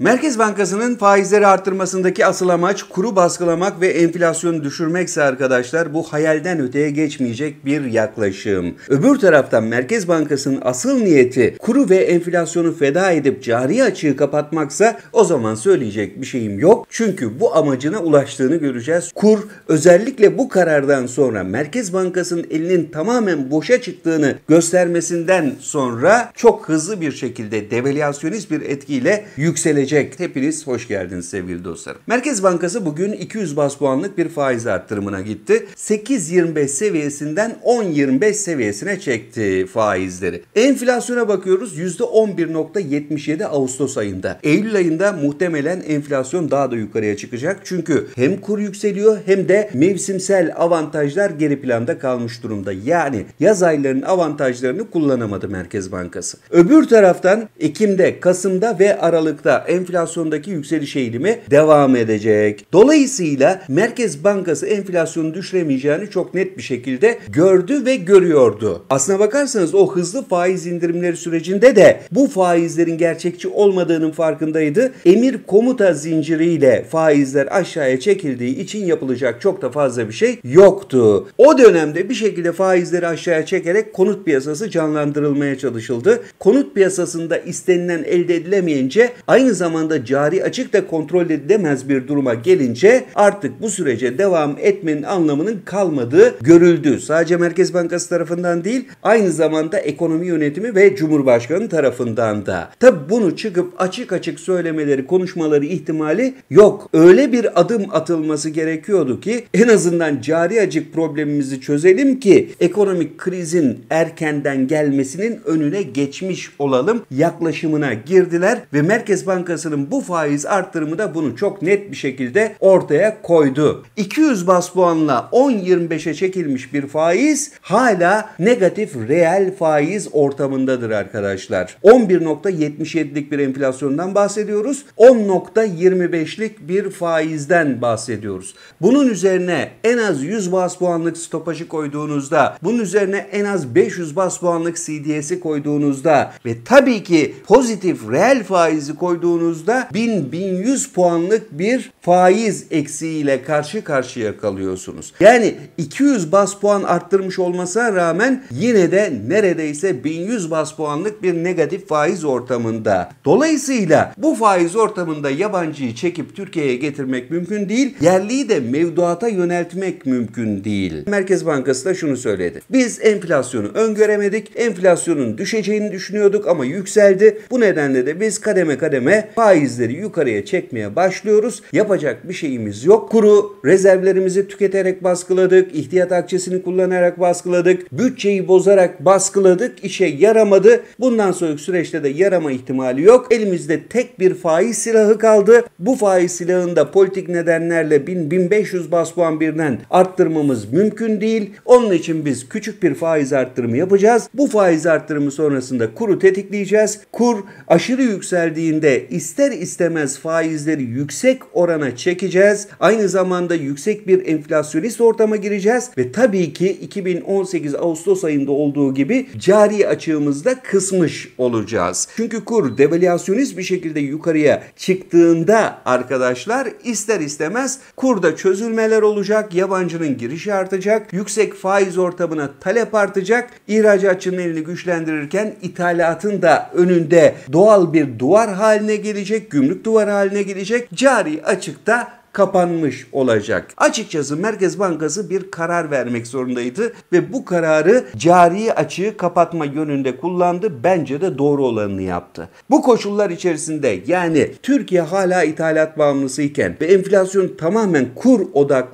Merkez Bankası'nın faizleri artırmasındaki asıl amaç kuru baskılamak ve enflasyonu düşürmekse arkadaşlar bu hayalden öteye geçmeyecek bir yaklaşım. Öbür taraftan Merkez Bankası'nın asıl niyeti kuru ve enflasyonu feda edip cari açığı kapatmaksa o zaman söyleyecek bir şeyim yok. Çünkü bu amacına ulaştığını göreceğiz. Kur özellikle bu karardan sonra Merkez Bankası'nın elinin tamamen boşa çıktığını göstermesinden sonra çok hızlı bir şekilde devalüasyonist bir etkiyle yükselecek gelecek. Hepiniz hoş geldiniz sevgili dostlarım. Merkez Bankası bugün 200 bas puanlık bir faiz arttırımına gitti. 8.25 seviyesinden 10.25 seviyesine çekti faizleri. Enflasyona bakıyoruz %11.77 Ağustos ayında. Eylül ayında muhtemelen enflasyon daha da yukarıya çıkacak. Çünkü hem kur yükseliyor hem de mevsimsel avantajlar geri planda kalmış durumda. Yani yaz aylarının avantajlarını kullanamadı Merkez Bankası. Öbür taraftan Ekim'de, Kasım'da ve Aralık'ta enflasyondaki yükseliş eğilimi devam edecek. Dolayısıyla Merkez Bankası enflasyonu düşüremeyeceğini çok net bir şekilde gördü ve görüyordu. Aslına bakarsanız o hızlı faiz indirimleri sürecinde de bu faizlerin gerçekçi olmadığının farkındaydı. Emir komuta zinciriyle faizler aşağıya çekildiği için yapılacak çok da fazla bir şey yoktu. O dönemde bir şekilde faizleri aşağıya çekerek konut piyasası canlandırılmaya çalışıldı. Konut piyasasında istenilen elde edilemeyince aynı zamanda zamanda cari açık da kontrol edilemez bir duruma gelince artık bu sürece devam etmenin anlamının kalmadığı görüldü. Sadece Merkez Bankası tarafından değil aynı zamanda ekonomi yönetimi ve Cumhurbaşkanı tarafından da. Tabi bunu çıkıp açık açık söylemeleri, konuşmaları ihtimali yok. Öyle bir adım atılması gerekiyordu ki en azından cari açık problemimizi çözelim ki ekonomik krizin erkenden gelmesinin önüne geçmiş olalım yaklaşımına girdiler ve Merkez Bankası Bankası'nın bu faiz arttırımı da bunu çok net bir şekilde ortaya koydu. 200 bas puanla 10.25'e çekilmiş bir faiz hala negatif reel faiz ortamındadır arkadaşlar. 11.77'lik bir enflasyondan bahsediyoruz. 10.25'lik bir faizden bahsediyoruz. Bunun üzerine en az 100 bas puanlık stopajı koyduğunuzda, bunun üzerine en az 500 bas puanlık CDS'i koyduğunuzda ve tabii ki pozitif reel faizi koyduğunuzda koyduğunuzda 1000-1100 puanlık bir faiz eksiğiyle karşı karşıya kalıyorsunuz. Yani 200 bas puan arttırmış olmasına rağmen yine de neredeyse 1100 bas puanlık bir negatif faiz ortamında. Dolayısıyla bu faiz ortamında yabancıyı çekip Türkiye'ye getirmek mümkün değil. Yerliyi de mevduata yöneltmek mümkün değil. Merkez Bankası da şunu söyledi. Biz enflasyonu öngöremedik. Enflasyonun düşeceğini düşünüyorduk ama yükseldi. Bu nedenle de biz kademe kademe faizleri yukarıya çekmeye başlıyoruz. Yapacak bir şeyimiz yok. Kuru rezervlerimizi tüketerek baskıladık. İhtiyat akçesini kullanarak baskıladık. Bütçeyi bozarak baskıladık. İşe yaramadı. Bundan sonraki süreçte de yarama ihtimali yok. Elimizde tek bir faiz silahı kaldı. Bu faiz silahında politik nedenlerle 1000-1500 bas puan birden arttırmamız mümkün değil. Onun için biz küçük bir faiz arttırımı yapacağız. Bu faiz arttırımı sonrasında kuru tetikleyeceğiz. Kur aşırı yükseldiğinde ister istemez faizleri yüksek orana çekeceğiz. Aynı zamanda yüksek bir enflasyonist ortama gireceğiz ve tabii ki 2018 Ağustos ayında olduğu gibi cari açığımızda kısmış olacağız. Çünkü kur devalüasyonist bir şekilde yukarıya çıktığında arkadaşlar ister istemez kurda çözülmeler olacak, yabancının girişi artacak, yüksek faiz ortamına talep artacak, ihracatçının elini güçlendirirken ithalatın da önünde doğal bir duvar haline gelecek gelecek, gümrük duvarı haline gelecek. Cari açıkta kapanmış olacak. Açıkçası Merkez Bankası bir karar vermek zorundaydı ve bu kararı cari açığı kapatma yönünde kullandı. Bence de doğru olanını yaptı. Bu koşullar içerisinde yani Türkiye hala ithalat bağımlısı iken, ve enflasyon tamamen kur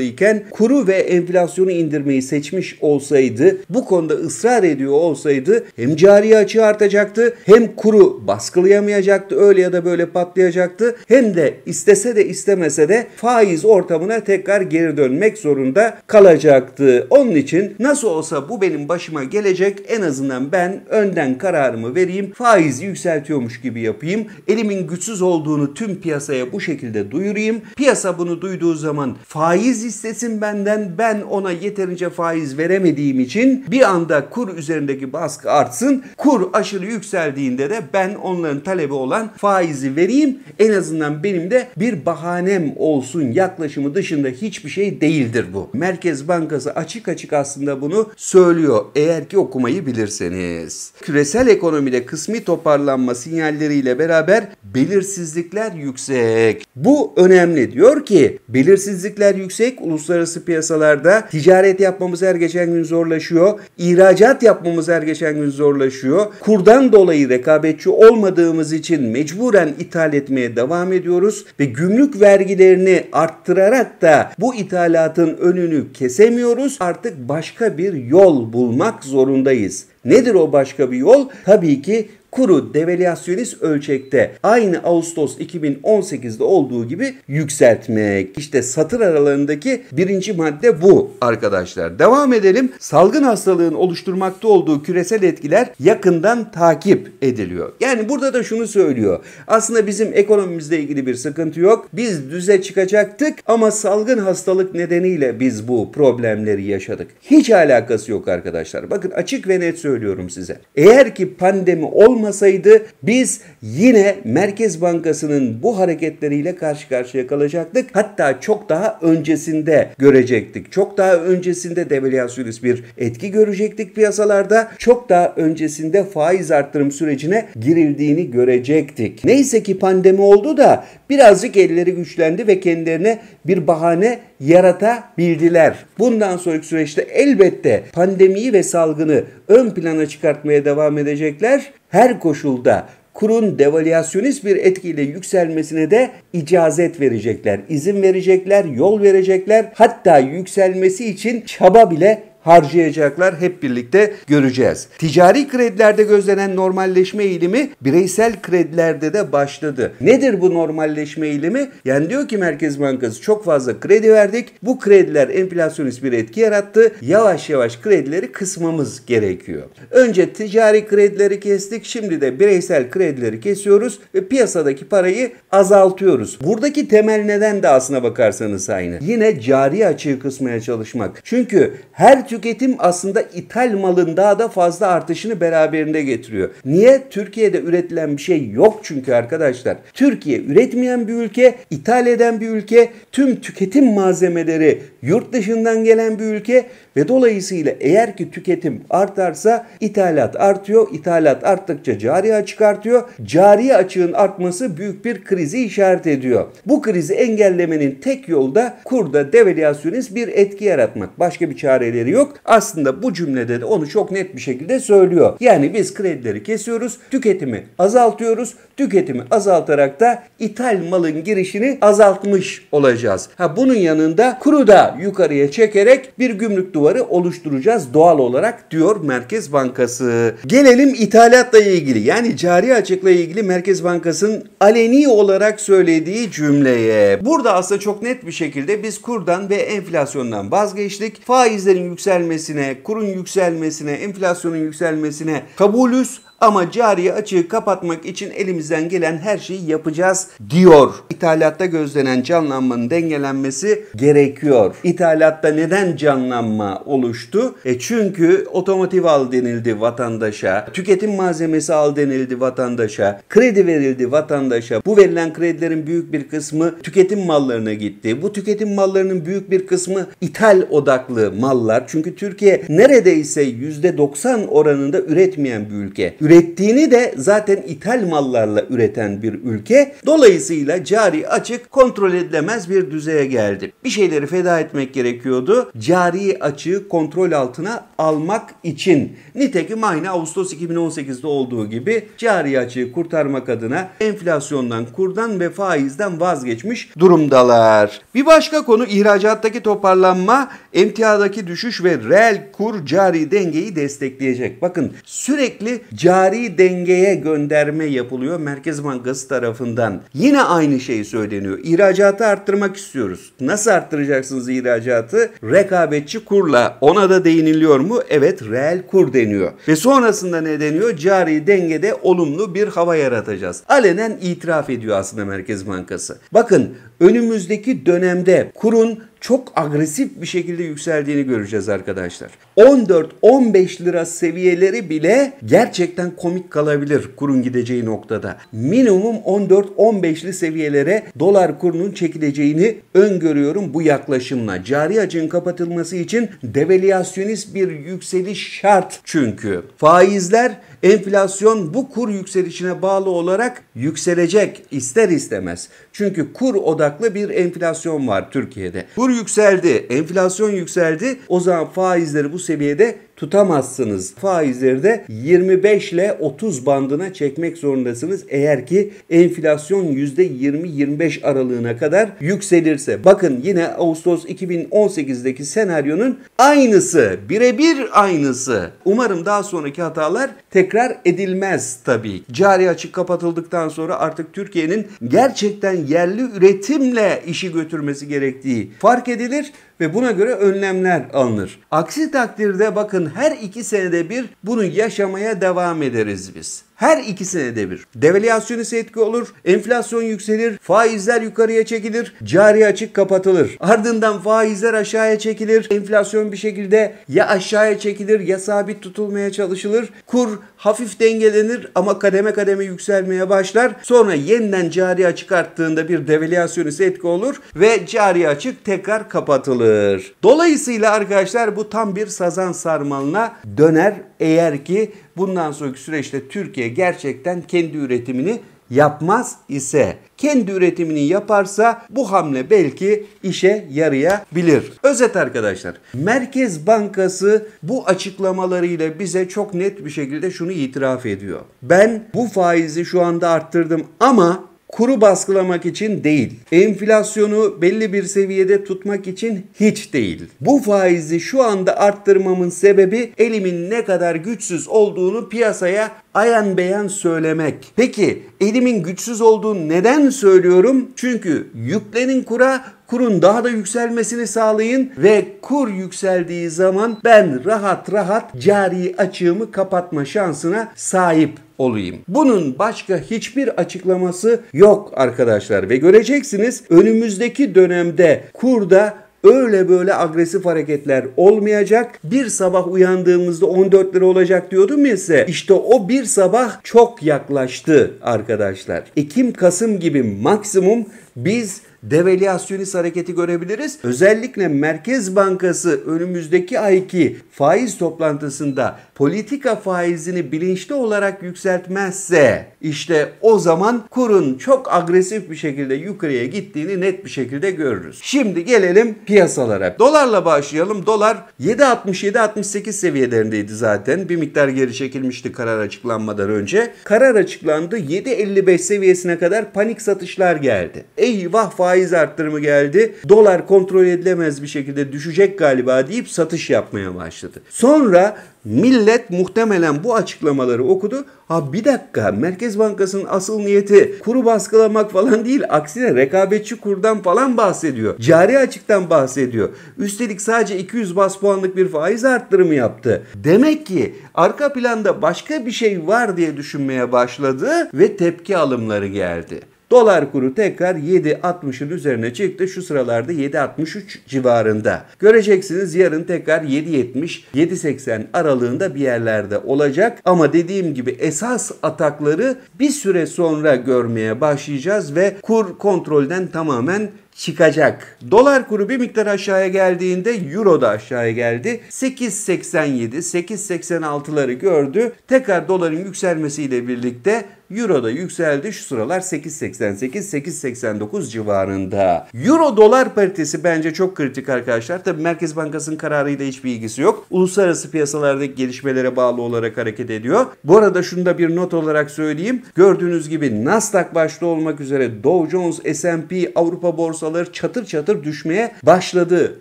iken kuru ve enflasyonu indirmeyi seçmiş olsaydı bu konuda ısrar ediyor olsaydı hem cari açığı artacaktı hem kuru baskılayamayacaktı öyle ya da böyle patlayacaktı hem de istese de istemese de faiz ortamına tekrar geri dönmek zorunda kalacaktı. Onun için nasıl olsa bu benim başıma gelecek en azından ben önden kararımı vereyim faizi yükseltiyormuş gibi yapayım. Elimin güçsüz olduğunu tüm piyasaya bu şekilde duyurayım. Piyasa bunu duyduğu zaman faiz istesin benden ben ona yeterince faiz veremediğim için bir anda kur üzerindeki baskı artsın. Kur aşırı yükseldiğinde de ben onların talebi olan faizi vereyim. En azından benim de bir bahanem olsun Keynes'un yaklaşımı dışında hiçbir şey değildir bu. Merkez Bankası açık açık aslında bunu söylüyor eğer ki okumayı bilirseniz. Küresel ekonomide kısmi toparlanma sinyalleriyle beraber belirsizlikler yüksek. Bu önemli diyor ki belirsizlikler yüksek uluslararası piyasalarda ticaret yapmamız her geçen gün zorlaşıyor. İhracat yapmamız her geçen gün zorlaşıyor. Kurdan dolayı rekabetçi olmadığımız için mecburen ithal etmeye devam ediyoruz ve gümrük vergilerini arttırarak da bu ithalatın önünü kesemiyoruz. Artık başka bir yol bulmak zorundayız. Nedir o başka bir yol? Tabii ki kuru devalüasyonist ölçekte aynı Ağustos 2018'de olduğu gibi yükseltmek. İşte satır aralarındaki birinci madde bu arkadaşlar. Devam edelim. Salgın hastalığın oluşturmakta olduğu küresel etkiler yakından takip ediliyor. Yani burada da şunu söylüyor. Aslında bizim ekonomimizle ilgili bir sıkıntı yok. Biz düze çıkacaktık ama salgın hastalık nedeniyle biz bu problemleri yaşadık. Hiç alakası yok arkadaşlar. Bakın açık ve net söylüyorum size. Eğer ki pandemi olmasaydı olmasaydı biz yine Merkez Bankası'nın bu hareketleriyle karşı karşıya kalacaktık. Hatta çok daha öncesinde görecektik. Çok daha öncesinde devalüasyonist bir etki görecektik piyasalarda. Çok daha öncesinde faiz arttırım sürecine girildiğini görecektik. Neyse ki pandemi oldu da birazcık elleri güçlendi ve kendilerine bir bahane yaratabildiler. Bundan sonraki süreçte elbette pandemiyi ve salgını ön plana çıkartmaya devam edecekler. Her koşulda kurun devalüasyonist bir etkiyle yükselmesine de icazet verecekler, izin verecekler, yol verecekler. Hatta yükselmesi için çaba bile harcayacaklar hep birlikte göreceğiz. Ticari kredilerde gözlenen normalleşme eğilimi bireysel kredilerde de başladı. Nedir bu normalleşme eğilimi? Yani diyor ki Merkez Bankası çok fazla kredi verdik. Bu krediler enflasyonist bir etki yarattı. Yavaş yavaş kredileri kısmamız gerekiyor. Önce ticari kredileri kestik. Şimdi de bireysel kredileri kesiyoruz ve piyasadaki parayı azaltıyoruz. Buradaki temel neden de aslına bakarsanız aynı. Yine cari açığı kısmaya çalışmak. Çünkü her tür tüketim aslında ithal malın daha da fazla artışını beraberinde getiriyor. Niye? Türkiye'de üretilen bir şey yok çünkü arkadaşlar. Türkiye üretmeyen bir ülke, ithal eden bir ülke, tüm tüketim malzemeleri yurt dışından gelen bir ülke ve dolayısıyla eğer ki tüketim artarsa ithalat artıyor. İthalat arttıkça cari açık artıyor. Cari açığın artması büyük bir krizi işaret ediyor. Bu krizi engellemenin tek yolu da kurda devalüasyonist bir etki yaratmak. Başka bir çareleri yok. Aslında bu cümlede de onu çok net bir şekilde söylüyor. Yani biz kredileri kesiyoruz, tüketimi azaltıyoruz, tüketimi azaltarak da ithal malın girişini azaltmış olacağız. Ha bunun yanında kuru da yukarıya çekerek bir gümrük duvarı oluşturacağız doğal olarak diyor Merkez Bankası. Gelelim ithalatla ilgili yani cari açıkla ilgili Merkez Bankası'nın aleni olarak söylediği cümleye. Burada aslında çok net bir şekilde biz kurdan ve enflasyondan vazgeçtik. Faizlerin yükselmesine, kurun yükselmesine, enflasyonun yükselmesine kabulüz ama cari açığı kapatmak için elimizden gelen her şeyi yapacağız diyor. İthalatta gözlenen canlanmanın dengelenmesi gerekiyor. İthalatta neden canlanma oluştu? E çünkü otomotiv al denildi vatandaşa, tüketim malzemesi al denildi vatandaşa, kredi verildi vatandaşa. Bu verilen kredilerin büyük bir kısmı tüketim mallarına gitti. Bu tüketim mallarının büyük bir kısmı ithal odaklı mallar. Çünkü Türkiye neredeyse %90 oranında üretmeyen bir ülke ürettiğini de zaten ithal mallarla üreten bir ülke. Dolayısıyla cari açık kontrol edilemez bir düzeye geldi. Bir şeyleri feda etmek gerekiyordu. Cari açığı kontrol altına almak için. Nitekim aynı Ağustos 2018'de olduğu gibi cari açığı kurtarmak adına enflasyondan, kurdan ve faizden vazgeçmiş durumdalar. Bir başka konu ihracattaki toparlanma, emtiadaki düşüş ve reel kur cari dengeyi destekleyecek. Bakın sürekli cari Cari dengeye gönderme yapılıyor Merkez Bankası tarafından. Yine aynı şey söyleniyor. İhracatı arttırmak istiyoruz. Nasıl arttıracaksınız ihracatı? Rekabetçi kurla. Ona da değiniliyor mu? Evet reel kur deniyor. Ve sonrasında ne deniyor? Cari dengede olumlu bir hava yaratacağız. Alenen itiraf ediyor aslında Merkez Bankası. Bakın önümüzdeki dönemde kurun çok agresif bir şekilde yükseldiğini göreceğiz arkadaşlar. 14-15 lira seviyeleri bile gerçekten komik kalabilir kurun gideceği noktada. Minimum 14-15'li seviyelere dolar kurunun çekileceğini öngörüyorum bu yaklaşımla. Cari acın kapatılması için devalüasyonist bir yükseliş şart çünkü. Faizler Enflasyon bu kur yükselişine bağlı olarak yükselecek ister istemez. Çünkü kur odaklı bir enflasyon var Türkiye'de. Kur yükseldi, enflasyon yükseldi. O zaman faizleri bu seviyede tutamazsınız. Faizleri de 25 ile 30 bandına çekmek zorundasınız eğer ki enflasyon %20-25 aralığına kadar yükselirse. Bakın yine Ağustos 2018'deki senaryonun aynısı, birebir aynısı. Umarım daha sonraki hatalar tekrar edilmez tabii. Cari açık kapatıldıktan sonra artık Türkiye'nin gerçekten yerli üretimle işi götürmesi gerektiği fark edilir ve buna göre önlemler alınır. Aksi takdirde bakın her iki senede bir bunu yaşamaya devam ederiz biz. Her ikisine de bir. Devalüasyonist etki olur, enflasyon yükselir, faizler yukarıya çekilir, cari açık kapatılır. Ardından faizler aşağıya çekilir, enflasyon bir şekilde ya aşağıya çekilir ya sabit tutulmaya çalışılır. Kur hafif dengelenir ama kademe kademe yükselmeye başlar. Sonra yeniden cari açık arttığında bir devalüasyonist etki olur ve cari açık tekrar kapatılır. Dolayısıyla arkadaşlar bu tam bir sazan sarmalına döner eğer ki bundan sonraki süreçte Türkiye gerçekten kendi üretimini yapmaz ise kendi üretimini yaparsa bu hamle belki işe yarayabilir. Özet arkadaşlar Merkez Bankası bu açıklamalarıyla bize çok net bir şekilde şunu itiraf ediyor. Ben bu faizi şu anda arttırdım ama kuru baskılamak için değil, enflasyonu belli bir seviyede tutmak için hiç değil. Bu faizi şu anda arttırmamın sebebi elimin ne kadar güçsüz olduğunu piyasaya ayan beyan söylemek. Peki elimin güçsüz olduğunu neden söylüyorum? Çünkü yüklenin kura kurun daha da yükselmesini sağlayın ve kur yükseldiği zaman ben rahat rahat cari açığımı kapatma şansına sahip olayım. Bunun başka hiçbir açıklaması yok arkadaşlar ve göreceksiniz önümüzdeki dönemde kurda öyle böyle agresif hareketler olmayacak. Bir sabah uyandığımızda 14 lira olacak diyordum ya size. İşte o bir sabah çok yaklaştı arkadaşlar. Ekim Kasım gibi maksimum biz devalüasyonist hareketi görebiliriz. Özellikle Merkez Bankası önümüzdeki ayki faiz toplantısında politika faizini bilinçli olarak yükseltmezse işte o zaman kurun çok agresif bir şekilde yukarıya gittiğini net bir şekilde görürüz. Şimdi gelelim piyasalara. Dolarla başlayalım. Dolar 7.67-68 seviyelerindeydi zaten. Bir miktar geri çekilmişti karar açıklanmadan önce. Karar açıklandı. 7.55 seviyesine kadar panik satışlar geldi. Eyvah faiz arttırımı geldi. Dolar kontrol edilemez bir şekilde düşecek galiba deyip satış yapmaya başladı. Sonra millet muhtemelen bu açıklamaları okudu. Ha bir dakika Merkez Bankası'nın asıl niyeti kuru baskılamak falan değil. Aksine rekabetçi kurdan falan bahsediyor. Cari açıktan bahsediyor. Üstelik sadece 200 bas puanlık bir faiz arttırımı yaptı. Demek ki arka planda başka bir şey var diye düşünmeye başladı ve tepki alımları geldi. Dolar kuru tekrar 7.60'ın üzerine çıktı. Şu sıralarda 7.63 civarında. Göreceksiniz yarın tekrar 7.70 7.80 aralığında bir yerlerde olacak. Ama dediğim gibi esas atakları bir süre sonra görmeye başlayacağız ve kur kontrolden tamamen çıkacak. Dolar kuru bir miktar aşağıya geldiğinde euro da aşağıya geldi. 8.87, 8.86'ları gördü. Tekrar doların yükselmesiyle birlikte Euro da yükseldi. Şu sıralar 8.88-8.89 civarında. Euro dolar paritesi bence çok kritik arkadaşlar. Tabi Merkez Bankası'nın kararıyla hiçbir ilgisi yok. Uluslararası piyasalardaki gelişmelere bağlı olarak hareket ediyor. Bu arada şunu da bir not olarak söyleyeyim. Gördüğünüz gibi Nasdaq başta olmak üzere Dow Jones, S&P, Avrupa borsaları çatır çatır düşmeye başladı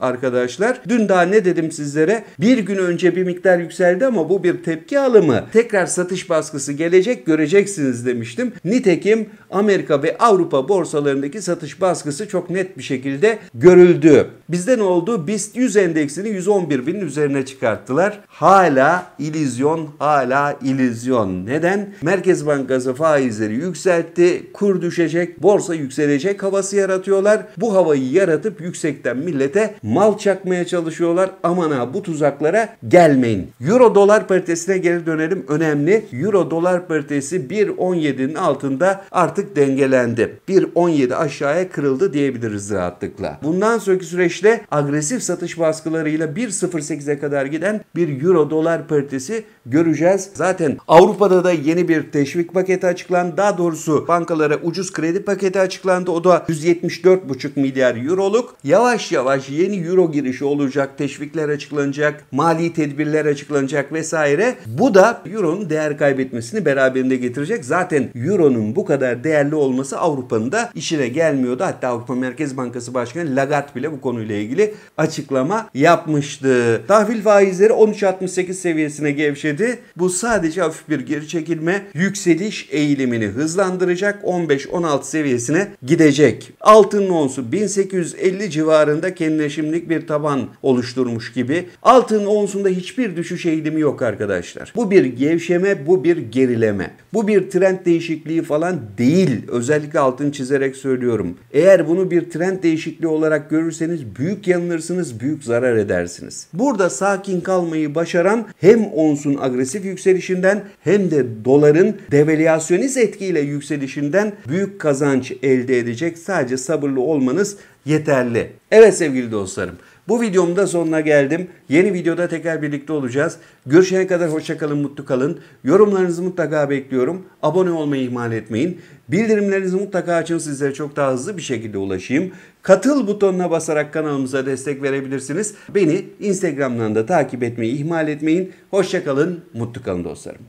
arkadaşlar. Dün daha ne dedim sizlere? Bir gün önce bir miktar yükseldi ama bu bir tepki alımı. Tekrar satış baskısı gelecek göreceksiniz bekleriz demiştim. Nitekim Amerika ve Avrupa borsalarındaki satış baskısı çok net bir şekilde görüldü. Bizde ne oldu? BIST 100 endeksini 111 binin üzerine çıkarttılar. Hala ilizyon, hala ilizyon. Neden? Merkez Bankası faizleri yükseltti, kur düşecek, borsa yükselecek havası yaratıyorlar. Bu havayı yaratıp yüksekten millete mal çakmaya çalışıyorlar. Aman ha bu tuzaklara gelmeyin. Euro dolar paritesine geri dönelim önemli. Euro dolar paritesi 1 1.17'nin altında artık dengelendi. 1.17 aşağıya kırıldı diyebiliriz rahatlıkla. Bundan sonraki süreçte agresif satış baskılarıyla 1.08'e kadar giden bir euro dolar paritesi göreceğiz. Zaten Avrupa'da da yeni bir teşvik paketi açıklandı. Daha doğrusu bankalara ucuz kredi paketi açıklandı. O da 174,5 milyar euroluk. Yavaş yavaş yeni euro girişi olacak. Teşvikler açıklanacak. Mali tedbirler açıklanacak vesaire. Bu da euronun değer kaybetmesini beraberinde getirecek. Zaten zaten Euro'nun bu kadar değerli olması Avrupa'nın da işine gelmiyordu. Hatta Avrupa Merkez Bankası Başkanı Lagarde bile bu konuyla ilgili açıklama yapmıştı. Tahvil faizleri 13.68 seviyesine gevşedi. Bu sadece hafif bir geri çekilme yükseliş eğilimini hızlandıracak 15-16 seviyesine gidecek. Altın onsu 1850 civarında kendine şimdilik bir taban oluşturmuş gibi. Altın onsunda hiçbir düşüş eğilimi yok arkadaşlar. Bu bir gevşeme, bu bir gerileme. Bu bir trend trend değişikliği falan değil. Özellikle altını çizerek söylüyorum. Eğer bunu bir trend değişikliği olarak görürseniz büyük yanılırsınız, büyük zarar edersiniz. Burada sakin kalmayı başaran hem onsun agresif yükselişinden hem de doların devalüasyonist etkiyle yükselişinden büyük kazanç elde edecek. Sadece sabırlı olmanız yeterli. Evet sevgili dostlarım bu videomda sonuna geldim. Yeni videoda tekrar birlikte olacağız. Görüşene kadar hoşçakalın, mutlu kalın. Yorumlarınızı mutlaka bekliyorum. Abone olmayı ihmal etmeyin. Bildirimlerinizi mutlaka açın sizlere çok daha hızlı bir şekilde ulaşayım. Katıl butonuna basarak kanalımıza destek verebilirsiniz. Beni Instagram'dan da takip etmeyi ihmal etmeyin. Hoşçakalın, mutlu kalın dostlarım.